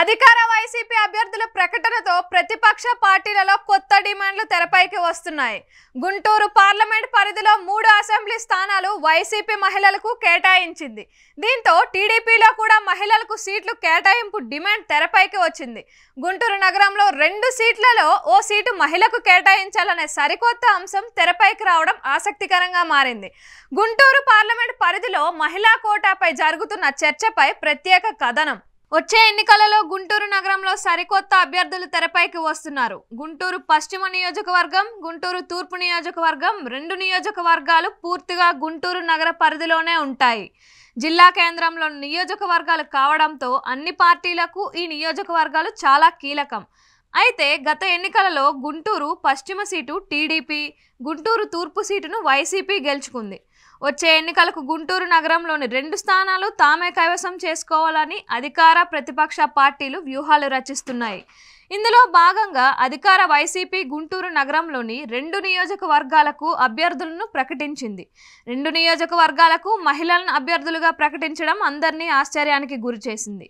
అధికార వైసీపీ అభ్యర్థుల ప్రకటనతో ప్రతిపక్ష పార్టీలలో కొత్త డిమాండ్లు తెరపైకి వస్తున్నాయి గుంటూరు పార్లమెంట్ పరిధిలో మూడు అసెంబ్లీ స్థానాలు వైసీపీ మహిళలకు కేటాయించింది దీంతో టీడీపీలో కూడా మహిళలకు సీట్లు కేటాయింపు డిమాండ్ తెరపైకి వచ్చింది గుంటూరు నగరంలో రెండు సీట్లలో ఓ సీటు మహిళకు కేటాయించాలనే సరికొత్త అంశం తెరపైకి రావడం ఆసక్తికరంగా మారింది గుంటూరు పార్లమెంట్ పరిధిలో మహిళా కోటాపై జరుగుతున్న చర్చపై ప్రత్యేక కథనం వచ్చే ఎన్నికలలో గుంటూరు నగరంలో సరికొత్త అభ్యర్థులు తెరపైకి వస్తున్నారు గుంటూరు పశ్చిమ నియోజకవర్గం గుంటూరు తూర్పు నియోజకవర్గం రెండు నియోజకవర్గాలు పూర్తిగా గుంటూరు నగర పరిధిలోనే ఉంటాయి జిల్లా కేంద్రంలో నియోజకవర్గాలు కావడంతో అన్ని పార్టీలకు ఈ నియోజకవర్గాలు చాలా కీలకం అయితే గత ఎన్నికలలో గుంటూరు పశ్చిమ సీటు టీడీపీ గుంటూరు తూర్పు సీటును వైసీపీ గెలుచుకుంది వచ్చే ఎన్నికలకు గుంటూరు నగరంలోని రెండు స్థానాలు తామే కైవసం చేసుకోవాలని అధికార ప్రతిపక్ష పార్టీలు వ్యూహాలు రచిస్తున్నాయి ఇందులో భాగంగా అధికార వైసీపీ గుంటూరు నగరంలోని రెండు నియోజకవర్గాలకు అభ్యర్థులను ప్రకటించింది రెండు నియోజకవర్గాలకు మహిళలను అభ్యర్థులుగా ప్రకటించడం అందరినీ ఆశ్చర్యానికి గురిచేసింది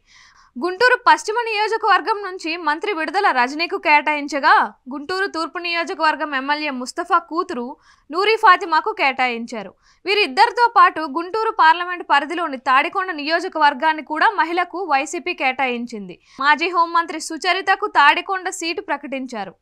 గుంటూరు పశ్చిమ నియోజకవర్గం నుంచి మంత్రి విడుదల రజనీకు కేటాయించగా గుంటూరు తూర్పు నియోజకవర్గం ఎమ్మెల్యే ముస్తఫాకు కూతురు నూరి ఫాతిమాకు కేటాయించారు వీరిద్దరితో పాటు గుంటూరు పార్లమెంటు పరిధిలోని తాడికొండ నియోజకవర్గాన్ని కూడా మహిళకు వైసీపీ కేటాయించింది మాజీ హోంమంత్రి సుచరితకు తాడికొండ సీటు ప్రకటించారు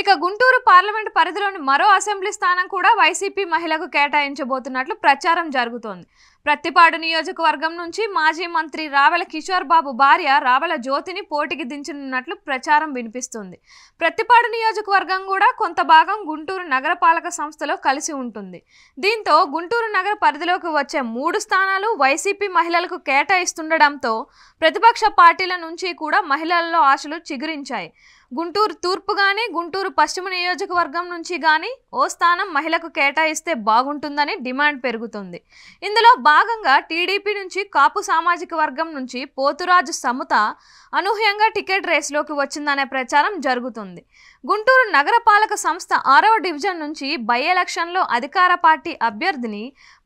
ఇక గుంటూరు పార్లమెంటు పరిధిలోని మరో అసెంబ్లీ స్థానం కూడా వైసీపీ మహిళకు కేటాయించబోతున్నట్లు ప్రచారం జరుగుతోంది ప్రత్తిపాడు నియోజకవర్గం నుంచి మాజీ మంత్రి రావెల కిషోర్ బాబు భార్య రావెల జ్యోతిని పోటీకి దించనున్నట్లు ప్రచారం వినిపిస్తుంది ప్రత్తిపాడు నియోజకవర్గం కూడా కొంత భాగం గుంటూరు నగరపాలక సంస్థలో కలిసి ఉంటుంది దీంతో గుంటూరు నగర పరిధిలోకి వచ్చే మూడు స్థానాలు వైసీపీ మహిళలకు కేటాయిస్తుండడంతో ప్రతిపక్ష పార్టీల నుంచి కూడా మహిళల్లో ఆశలు చిగురించాయి గుంటూరు తూర్పు గాని గుంటూరు పశ్చిమ నియోజకవర్గం నుంచి కానీ ఓ స్థానం మహిళకు కేటాయిస్తే బాగుంటుందని డిమాండ్ పెరుగుతుంది ఇందులో భాగంగా టీడీపీ నుంచి కాపు సామాజిక వర్గం నుంచి పోతురాజు సముత అనూహ్యంగా టికెట్ రేసులోకి వచ్చిందనే ప్రచారం జరుగుతుంది గుంటూరు నగరపాలక సంస్థ ఆరవ డివిజన్ నుంచి బై ఎలక్షన్లో అధికార పార్టీ అభ్యర్థిని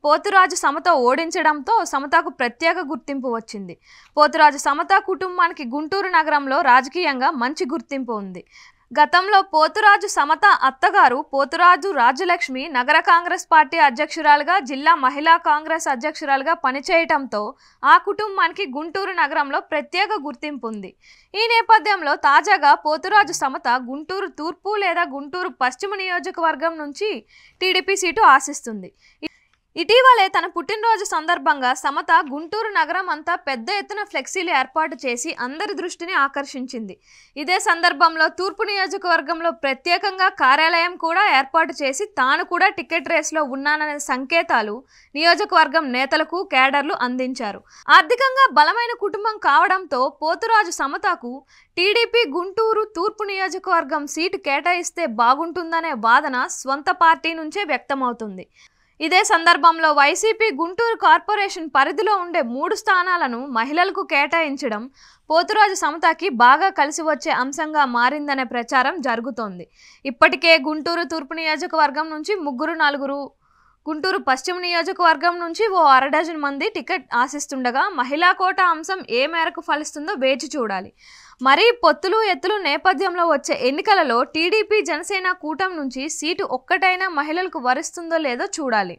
పోతురాజు సమత ఓడించడంతో సమతకు ప్రత్యేక గుర్తింపు వచ్చింది పోతురాజు సమత కుటుంబానికి గుంటూరు నగరంలో రాజకీయంగా మంచి గుర్తింపు ఉంది గతంలో పోతురాజు సమత అత్తగారు పోతురాజు రాజులక్ష్మి నగర కాంగ్రెస్ పార్టీ అధ్యక్షురాలుగా జిల్లా మహిళా కాంగ్రెస్ అధ్యక్షురాలుగా పనిచేయటంతో ఆ కుటుంబానికి గుంటూరు నగరంలో ప్రత్యేక గుర్తింపు ఉంది ఈ నేపథ్యంలో తాజాగా పోతురాజు సమత గుంటూరు తూర్పు లేదా గుంటూరు పశ్చిమ నియోజకవర్గం నుంచి టీడీపీ సీటు ఆశిస్తుంది ఇటీవలే తన పుట్టినరోజు సందర్భంగా సమత గుంటూరు నగరం అంతా పెద్ద ఎత్తున ఫ్లెక్సీలు ఏర్పాటు చేసి అందరి దృష్టిని ఆకర్షించింది ఇదే సందర్భంలో తూర్పు నియోజకవర్గంలో ప్రత్యేకంగా కార్యాలయం కూడా ఏర్పాటు చేసి తాను కూడా టికెట్ రేస్లో ఉన్నాననే సంకేతాలు నియోజకవర్గం నేతలకు కేడర్లు అందించారు ఆర్థికంగా బలమైన కుటుంబం కావడంతో పోతురాజు సమతకు టీడీపీ గుంటూరు తూర్పు నియోజకవర్గం సీటు కేటాయిస్తే బాగుంటుందనే వాదన స్వంత పార్టీ నుంచే వ్యక్తమవుతుంది ఇదే సందర్భంలో వైసీపీ గుంటూరు కార్పొరేషన్ పరిధిలో ఉండే మూడు స్థానాలను మహిళలకు కేటాయించడం పోతురాజు సమతకి బాగా కలిసి వచ్చే అంశంగా మారిందనే ప్రచారం జరుగుతోంది ఇప్పటికే గుంటూరు తూర్పు నియోజకవర్గం నుంచి ముగ్గురు నలుగురు గుంటూరు పశ్చిమ నియోజకవర్గం నుంచి ఓ డజన్ మంది టికెట్ ఆశిస్తుండగా మహిళా కోట అంశం ఏ మేరకు ఫలిస్తుందో వేచి చూడాలి మరీ పొత్తులు ఎత్తులు నేపథ్యంలో వచ్చే ఎన్నికలలో టీడీపీ జనసేన కూటమి నుంచి సీటు ఒక్కటైనా మహిళలకు వరిస్తుందో లేదో చూడాలి